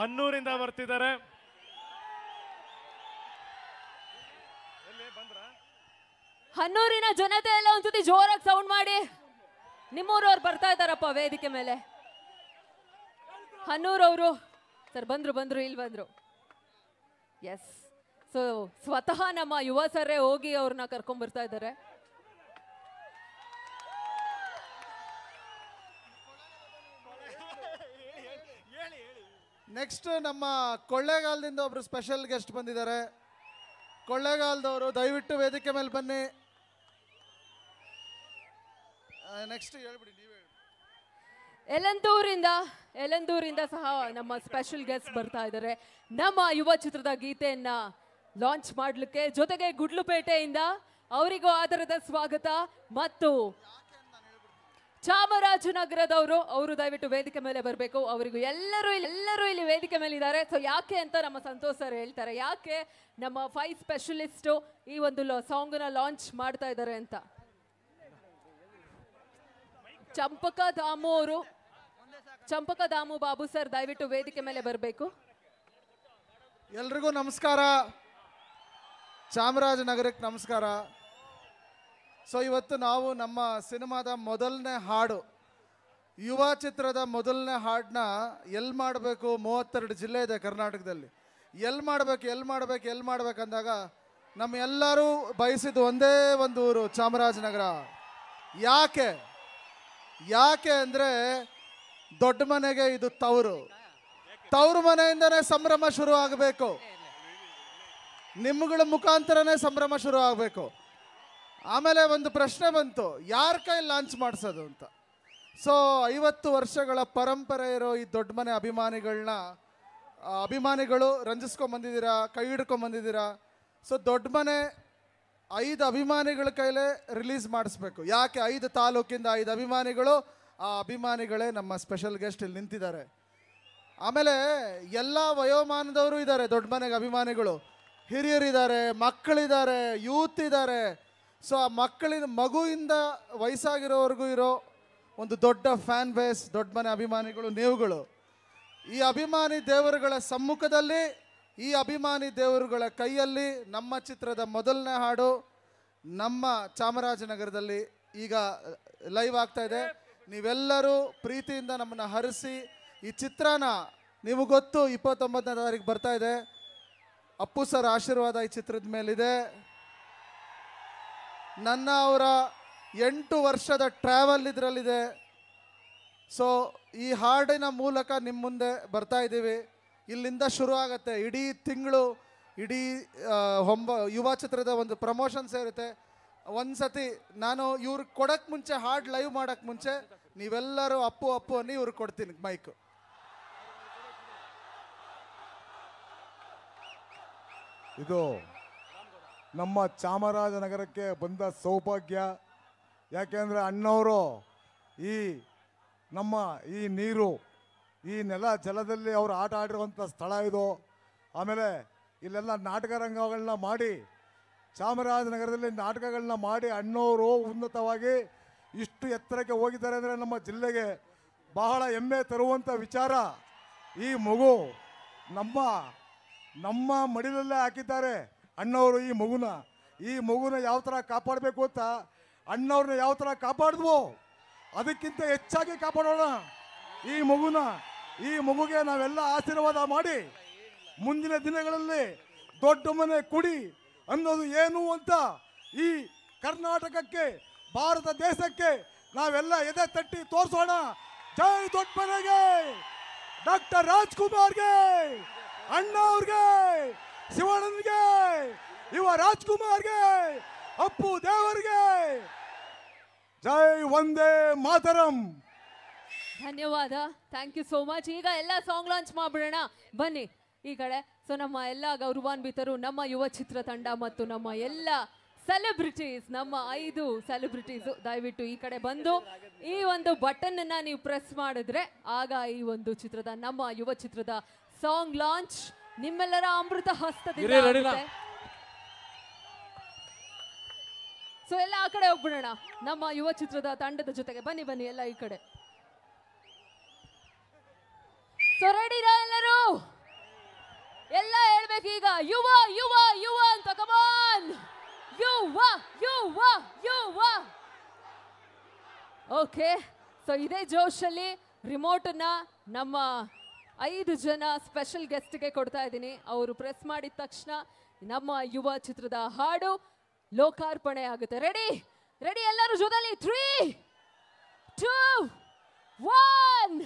ಹನ್ನೂರಿಂದ ಬರ್ತಿದ್ದಾರೆ ಹನ್ನೂರಿನ ಜನತೆ ಎಲ್ಲ ಒಂದ್ಸತಿ ಜೋರಾಗಿ ಸೌಂಡ್ ಮಾಡಿ ಅವ್ರು ಬರ್ತಾ ಇದಾರಪ್ಪ ವೇದಿಕೆ ಮೇಲೆ ಅವರು ಸರ್ ಬಂದ್ರು ಬಂದ್ರು ಇಲ್ಲಿ ಬಂದ್ರು ಎಸ್ ಸೊ ಸ್ವತಃ ನಮ್ಮ ಯುವ ಸರ್ರೇ ಹೋಗಿ ಅವ್ರನ್ನ ಕರ್ಕೊಂಡ್ಬರ್ತಾ ಇದ್ದಾರೆ ನೆಕ್ಸ್ಟ್ ನಮ್ಮ ಕೊಳ್ಳೇಗಾಲದಿಂದ ಒಬ್ರು ಸ್ಪೆಷಲ್ ಗೆಸ್ಟ್ ಬಂದಿದ್ದಾರೆ ಕೊಳ್ಳೇಗಾಲದವರು ದಯವಿಟ್ಟು ವೇದಿಕೆ ಮೇಲೆ ಬನ್ನಿ ನೆಕ್ಸ್ಟ್ ಹೇಳ್ಬಿಡಿ ನೀವೇ ಎಲಂದೂರಿಂದ ಎಲಂದೂರಿಂದ ಸಹ ನಮ್ಮ ಸ್ಪೆಷಲ್ ಗೆಸ್ಟ್ ಬರ್ತಾ ಇದ್ದಾರೆ ನಮ್ಮ ಯುವ ಚಿತ್ರದ ಗೀತೆಯನ್ನ ಲಾಂಚ್ ಮಾಡಲಿಕ್ಕೆ ಜೊತೆಗೆ ಗುಡ್ಲುಪೇಟೆಯಿಂದ ಅವರಿಗೂ ಆಧಾರದ ಸ್ವಾಗತ ಮತ್ತು ಚಾಮರಾಜನಗರದವರು ಅವರು ದಯವಿಟ್ಟು ವೇದಿಕೆ ಮೇಲೆ ಬರಬೇಕು ಅವರಿಗೂ ಎಲ್ಲರೂ ಎಲ್ಲರೂ ಇಲ್ಲಿ ವೇದಿಕೆ ಮೇಲೆ ಇದ್ದಾರೆ ಸೊ ಯಾಕೆ ಅಂತ ನಮ್ಮ ಸಂತೋಷ್ ಸರ್ ಹೇಳ್ತಾರೆ ಯಾಕೆ ನಮ್ಮ ಫೈವ್ ಸ್ಪೆಷಲಿಸ್ಟು ಈ ಒಂದು ಸಾಂಗ್ನ ಲಾಂಚ್ ಮಾಡ್ತಾ ಇದ್ದಾರೆ ಅಂತ ಚಂಪಕ ದಾಮು ಅವರು ಚಂಪಕ ದಾಮು ಬಾಬು ಸರ್ ದಯವಿಟ್ಟು ವೇದಿಕೆ ಮೇಲೆ ಬರಬೇಕು ಎಲ್ರಿಗೂ ನಮಸ್ಕಾರ ಚಾಮರಾಜನಗರಕ್ಕೆ ನಮಸ್ಕಾರ ಸೊ ಇವತ್ತು ನಾವು ನಮ್ಮ ಸಿನಿಮಾದ ಮೊದಲನೇ ಹಾಡು ಯುವ ಚಿತ್ರದ ಮೊದಲನೇ ಹಾಡ್ನ ಎಲ್ಲಿ ಮಾಡಬೇಕು ಮೂವತ್ತೆರಡು ಜಿಲ್ಲೆ ಇದೆ ಕರ್ನಾಟಕದಲ್ಲಿ ಎಲ್ ಮಾಡಬೇಕು ಎಲ್ ಮಾಡಬೇಕು ಎಲ್ಲಿ ಮಾಡ್ಬೇಕಂದಾಗ ನಮ್ಮ ಎಲ್ಲರೂ ಬಯಸಿದ್ದು ಒಂದೇ ಒಂದು ಊರು ಚಾಮರಾಜನಗರ ಯಾಕೆ ಯಾಕೆ ಅಂದ್ರೆ ದೊಡ್ಡ ಮನೆಗೆ ಇದು ತವರು ತವರು ಮನೆಯಿಂದನೇ ಸಂಭ್ರಮ ಶುರು ಆಗಬೇಕು ನಿಮ್ಗಳ ಮುಖಾಂತರನೇ ಸಂಭ್ರಮ ಶುರು ಆಗಬೇಕು ಆಮೇಲೆ ಒಂದು ಪ್ರಶ್ನೆ ಬಂತು ಯಾರ ಕೈ ಲಾಂಚ್ ಮಾಡಿಸೋದು ಅಂತ ಸೊ ಐವತ್ತು ವರ್ಷಗಳ ಪರಂಪರೆ ಇರೋ ಈ ದೊಡ್ಡ ಮನೆ ಅಭಿಮಾನಿಗಳನ್ನ ಅಭಿಮಾನಿಗಳು ರಂಜಿಸ್ಕೊಂಬಂದಿದ್ದೀರಾ ಕೈ ಹಿಡ್ಕೊಂಬಂದಿದ್ದೀರಾ ಸೊ ದೊಡ್ಡ ಮನೆ ಐದು ಅಭಿಮಾನಿಗಳ ಕೈಲೇ ರಿಲೀಸ್ ಮಾಡಿಸ್ಬೇಕು ಯಾಕೆ ಐದು ತಾಲೂಕಿಂದ ಐದು ಅಭಿಮಾನಿಗಳು ಆ ಅಭಿಮಾನಿಗಳೇ ನಮ್ಮ ಸ್ಪೆಷಲ್ ಗೆಸ್ಟ್ ಇಲ್ಲಿ ನಿಂತಿದ್ದಾರೆ ಆಮೇಲೆ ಎಲ್ಲ ವಯೋಮಾನದವರು ಇದ್ದಾರೆ ದೊಡ್ಡ ಮನೆಗೆ ಅಭಿಮಾನಿಗಳು ಹಿರಿಯರಿದ್ದಾರೆ ಮಕ್ಕಳಿದ್ದಾರೆ ಯೂತ್ ಇದ್ದಾರೆ ಸೊ ಆ ಮಕ್ಕಳಿನ ಮಗುವಿಂದ ವಯಸ್ಸಾಗಿರೋವರೆಗೂ ಇರೋ ಒಂದು ದೊಡ್ಡ ಫ್ಯಾನ್ ಬೇಸ್ ದೊಡ್ಡ ಮನೆ ಅಭಿಮಾನಿಗಳು ನೀವುಗಳು ಈ ಅಭಿಮಾನಿ ದೇವರುಗಳ ಸಮ್ಮುಖದಲ್ಲಿ ಈ ಅಭಿಮಾನಿ ದೇವರುಗಳ ಕೈಯಲ್ಲಿ ನಮ್ಮ ಚಿತ್ರದ ಮೊದಲನೇ ಹಾಡು ನಮ್ಮ ಚಾಮರಾಜನಗರದಲ್ಲಿ ಈಗ ಲೈವ್ ಆಗ್ತಾ ಇದೆ ನೀವೆಲ್ಲರೂ ಪ್ರೀತಿಯಿಂದ ನಮ್ಮನ್ನು ಹರಿಸಿ ಈ ಚಿತ್ರನ ನೀವು ಗೊತ್ತು ಇಪ್ಪತ್ತೊಂಬತ್ತನೇ ತಾರೀಕು ಬರ್ತಾ ಇದೆ ಅಪ್ಪು ಸರ್ ಆಶೀರ್ವಾದ ಈ ಚಿತ್ರದ ಮೇಲಿದೆ ನನ್ನ ಅವರ ಎಂಟು ವರ್ಷದ ಟ್ರಾವೆಲ್ ಇದರಲ್ಲಿದೆ ಸೊ ಈ ಹಾಡಿನ ಮೂಲಕ ನಿಮ್ಮ ಮುಂದೆ ಬರ್ತಾ ಇದ್ದೀವಿ ಇಲ್ಲಿಂದ ಶುರು ಆಗುತ್ತೆ ಇಡೀ ತಿಂಗಳು ಇಡೀ ಹೊಂಬ ಯುವ ಚಿತ್ರದ ಒಂದು ಪ್ರಮೋಷನ್ ಸೇರುತ್ತೆ ಒಂದು ಸತಿ ನಾನು ಇವ್ರು ಕೊಡೋಕ್ಕೆ ಮುಂಚೆ ಹಾಡು ಲೈವ್ ಮಾಡೋಕ್ಕೆ ಮುಂಚೆ ನೀವೆಲ್ಲರೂ ಅಪ್ಪು ಅಪ್ಪು ಅನ್ನಿ ಇವ್ರಿಗೆ ಕೊಡ್ತೀನಿ ಮೈಕು ಇದು ನಮ್ಮ ಚಾಮರಾಜನಗರಕ್ಕೆ ಬಂದ ಸೌಭಾಗ್ಯ ಯಾಕೆಂದರೆ ಅಣ್ಣವರು ಈ ನಮ್ಮ ಈ ನೀರು ಈ ನೆಲ ಜಲದಲ್ಲಿ ಅವರು ಆಟ ಆಡಿರುವಂಥ ಸ್ಥಳ ಇದು ಆಮೇಲೆ ಇಲ್ಲೆಲ್ಲ ನಾಟಕ ರಂಗಗಳನ್ನ ಮಾಡಿ ಚಾಮರಾಜನಗರದಲ್ಲಿ ನಾಟಕಗಳನ್ನ ಮಾಡಿ ಅಣ್ಣವರು ಉನ್ನತವಾಗಿ ಇಷ್ಟು ಎತ್ತರಕ್ಕೆ ಹೋಗಿದ್ದಾರೆ ಅಂದರೆ ನಮ್ಮ ಜಿಲ್ಲೆಗೆ ಬಹಳ ಹೆಮ್ಮೆ ತರುವಂಥ ವಿಚಾರ ಈ ಮಗು ನಮ್ಮ ನಮ್ಮ ಮಡಿಲಲ್ಲೇ ಹಾಕಿದ್ದಾರೆ ಅಣ್ಣವರು ಈ ಮಗುನ ಈ ಮಗುನ ಯಾವ ಥರ ಕಾಪಾಡಬೇಕು ಅಂತ ಅಣ್ಣವ್ರನ್ನ ಯಾವ ಥರ ಕಾಪಾಡಿದ್ವು ಅದಕ್ಕಿಂತ ಹೆಚ್ಚಾಗಿ ಕಾಪಾಡೋಣ ಈ ಮಗುನ ಈ ಮಗುಗೆ ನಾವೆಲ್ಲ ಆಶೀರ್ವಾದ ಮಾಡಿ ಮುಂದಿನ ದಿನಗಳಲ್ಲಿ ದೊಡ್ಡ ಮನೆ ಕುಡಿ ಅನ್ನೋದು ಏನು ಅಂತ ಈ ಕರ್ನಾಟಕಕ್ಕೆ ಭಾರತ ದೇಶಕ್ಕೆ ನಾವೆಲ್ಲ ಎದೆ ತಟ್ಟಿ ತೋರಿಸೋಣ ಜೈ ದೊಡ್ಡ ಮನೆಗೆ ಡಾಕ್ಟರ್ ರಾಜ್ಕುಮಾರ್ಗೆ ಅಣ್ಣ ಅವ್ರಿಗೆ ಶಿವಣ್ಣನ್ಗೆ ಯುವ ರಾಜ್ಕುಮಾರ್ಗೆ ಅಪ್ಪು ದೇವರಿಗೆ ಜೈ ಒಂದೇ ಮಾತರಂ ಧನ್ಯವಾದ ಥ್ಯಾಂಕ್ ಯು ಸೋ ಮಚ್ ಈಗ ಎಲ್ಲ ಸಾಂಗ್ ಲಾಂಚ್ ಮಾಡ್ಬಿಡೋಣ ಬನ್ನಿ ಈ ಕಡೆ ಸೊ ನಮ್ಮ ಎಲ್ಲ ಗೌರವಾನ್ವಿತರು ನಮ್ಮ ಯುವ ಚಿತ್ರ ತಂಡ ಮತ್ತು ನಮ್ಮ ಎಲ್ಲ ಸೆಲೆಬ್ರಿಟೀಸ್ ನಮ್ಮ ಐದು ಸೆಲೆಬ್ರಿಟೀಸ್ ದಯವಿಟ್ಟು ಈ ಕಡೆ ಬಂದು ಈ ಒಂದು ಬಟನ್ ಅನ್ನ ನೀವು ಪ್ರೆಸ್ ಮಾಡಿದ್ರೆ ಆಗ ಈ ಒಂದು ಚಿತ್ರದ ನಮ್ಮ ಯುವ ಚಿತ್ರದ ಸಾಂಗ್ ಲಾಂಚ್ ನಿಮ್ಮೆಲ್ಲರ ಅಮೃತ ಹಸ್ತದಿಂದ ಸೊ ಎಲ್ಲ ಆ ಕಡೆ ಹೋಗ್ಬಿಡೋಣ ನಮ್ಮ ಯುವ ಚಿತ್ರದ ತಂಡದ ಜೊತೆಗೆ ಬನ್ನಿ ಬನ್ನಿ ಎಲ್ಲ ಈ ಕಡೆ ಸೊ ಎಲ್ಲರೂ ಎಲ್ಲ ಹೇಳ್ಬೇಕು ಈಗ ಯುವ ಯುವ ಯುವ ಅಂತ ಕಮಾನ್ ಯುವ ಯುವ ಯುವ ಓಕೆ ಸೊ ಇದೇ ಜೋಶಲ್ಲಿ ರಿಮೋಟನ್ನ ನಮ್ಮ ಐದು ಜನ ಸ್ಪೆಷಲ್ ಗೆಸ್ಟ್ಗೆ ಕೊಡ್ತಾ ಇದ್ದೀನಿ ಅವರು ಪ್ರೆಸ್ ಮಾಡಿದ ತಕ್ಷಣ ನಮ್ಮ ಯುವ ಚಿತ್ರದ ಹಾಡು ಲೋಕಾರ್ಪಣೆ ಆಗುತ್ತೆ ರೆಡಿ ರೆಡಿ ಎಲ್ಲರೂ ಜೊತೆಲಿ ತ್ರೀ ಟೂ ಒನ್